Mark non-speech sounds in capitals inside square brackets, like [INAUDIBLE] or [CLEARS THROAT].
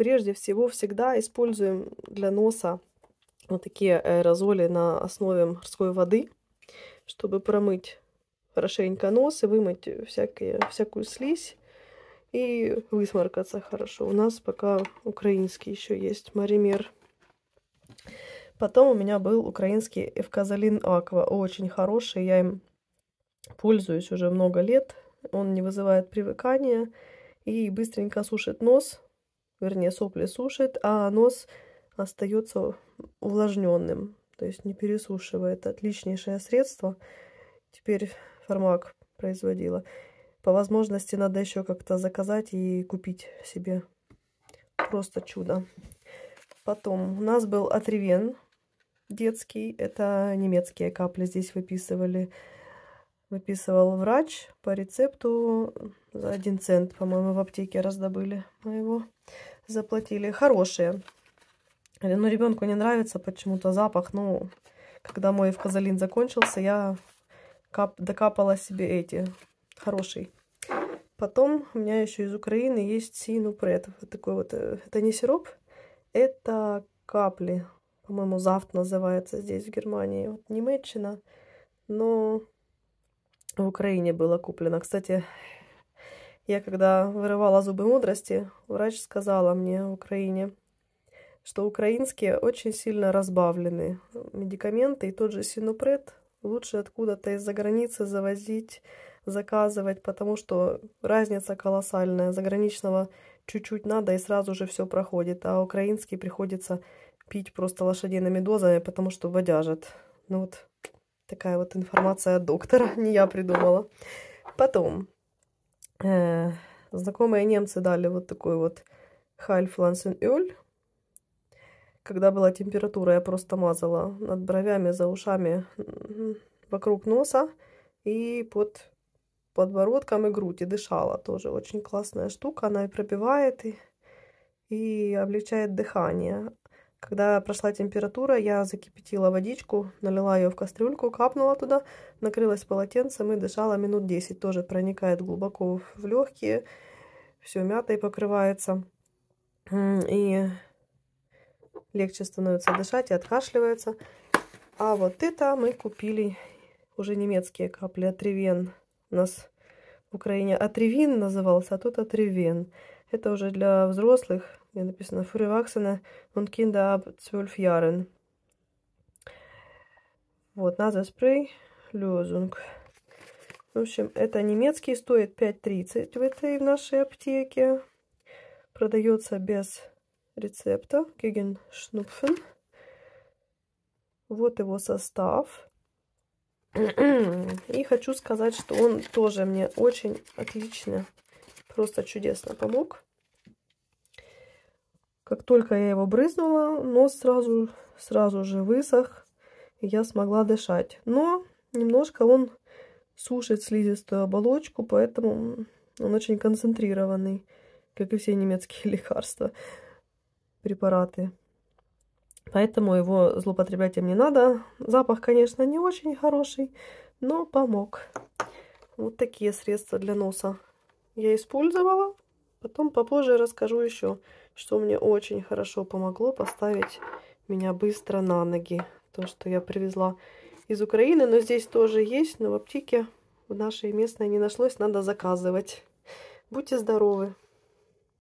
прежде всего всегда используем для носа вот такие аэрозоли на основе морской воды, чтобы промыть хорошенько нос и вымыть всякие, всякую слизь и высморкаться хорошо. У нас пока украинский еще есть маример. Потом у меня был украинский эвказолин аква, очень хороший, я им пользуюсь уже много лет. Он не вызывает привыкания и быстренько сушит нос, вернее, сопли сушит, а нос остается увлажненным, то есть не пересушивает. Отличнейшее средство. Теперь фармак производила. По возможности надо еще как-то заказать и купить себе. Просто чудо. Потом у нас был Атривен детский. Это немецкие капли здесь выписывали. Выписывал врач по рецепту за один цент, по-моему, в аптеке раздобыли моего. его заплатили. Хорошие. Но «Ну, ребенку не нравится почему-то запах. Ну, когда мой эвказолин закончился, я кап докапала себе эти. Хороший. Потом у меня еще из Украины есть синупред. Вот такой вот. Э, это не сироп, это капли. По-моему, завт называется здесь, в Германии. Вот Немеччина. Но в Украине было куплено. Кстати, я когда вырывала зубы мудрости, врач сказала мне в Украине, что украинские очень сильно разбавлены. Медикаменты и тот же синупред лучше откуда-то из-за границы завозить, заказывать, потому что разница колоссальная. Заграничного чуть-чуть надо и сразу же все проходит, а украинский приходится пить просто лошадиными дозами, потому что бодяжат. Ну вот такая вот информация от доктора, [LAUGHS] не я придумала. Потом, Э, знакомые немцы дали вот такой вот Хальфлансен-Ölь. Когда была температура, я просто мазала над бровями, за ушами, вокруг носа и под подбородком и грудь, и дышала тоже. Очень классная штука, она и пробивает, и, и облегчает дыхание. Когда прошла температура, я закипятила водичку, налила ее в кастрюльку, капнула туда, накрылась полотенцем и дышала минут 10. Тоже проникает глубоко в легкие, все мятой покрывается. И легче становится дышать и откашливается. А вот это мы купили уже немецкие капли Атривен. У нас в Украине Атривин назывался, а тут Атривен. Это уже для взрослых. Где написано Фуреваксена und Kinder ab 12 Jahren. Вот, надо спрей Лёзунг. В общем, это немецкий, стоит 5,30 в этой в нашей аптеке. Продается без рецепта. Геген Шнупфен. Вот его состав. [CLEARS THROAT] И хочу сказать, что он тоже мне очень отлично Просто чудесно помог. Как только я его брызнула, нос сразу, сразу же высох, и я смогла дышать. Но немножко он сушит слизистую оболочку, поэтому он очень концентрированный, как и все немецкие [LAUGHS] лекарства, препараты. Поэтому его злоупотреблять им не надо. Запах, конечно, не очень хороший, но помог. Вот такие средства для носа я использовала. Потом попозже расскажу еще, что мне очень хорошо помогло поставить меня быстро на ноги. То, что я привезла из Украины, но здесь тоже есть, но в аптеке в нашей местной не нашлось, надо заказывать. Будьте здоровы!